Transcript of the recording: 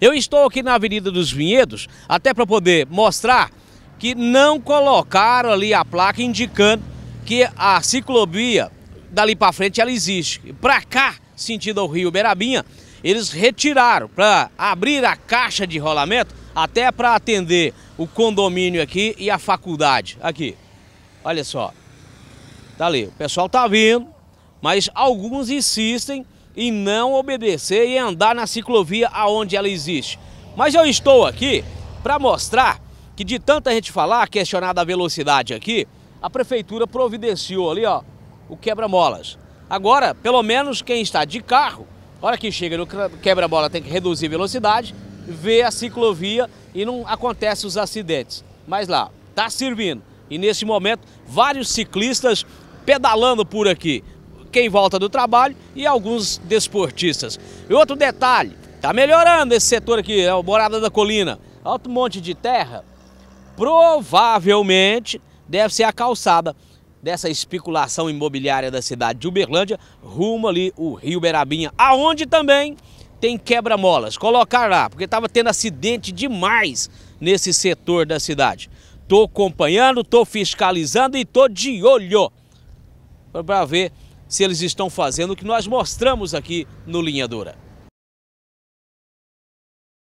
Eu estou aqui na Avenida dos Vinhedos, até para poder mostrar que não colocaram ali a placa indicando que a ciclovia dali para frente ela existe. Para cá, sentido ao Rio Berabinha, eles retiraram para abrir a caixa de rolamento até para atender o condomínio aqui e a faculdade. Aqui, olha só. Tá ali, o pessoal tá vindo, mas alguns insistem e não obedecer e andar na ciclovia aonde ela existe. Mas eu estou aqui para mostrar que de tanta gente falar, questionada a velocidade aqui, a prefeitura providenciou ali, ó, o quebra-molas. Agora, pelo menos quem está de carro, a hora que chega no quebra-mola tem que reduzir velocidade, vê a ciclovia e não acontece os acidentes. Mas lá, está servindo. E nesse momento, vários ciclistas pedalando por aqui quem volta do trabalho e alguns desportistas. E outro detalhe, tá melhorando esse setor aqui, é o Morada da Colina. Alto monte de terra, provavelmente deve ser a calçada dessa especulação imobiliária da cidade de Uberlândia, rumo ali o Rio Berabinha, aonde também tem quebra-molas. Colocar lá, porque estava tendo acidente demais nesse setor da cidade. Tô acompanhando, tô fiscalizando e tô de olho para ver se eles estão fazendo o que nós mostramos aqui no Linha Dura.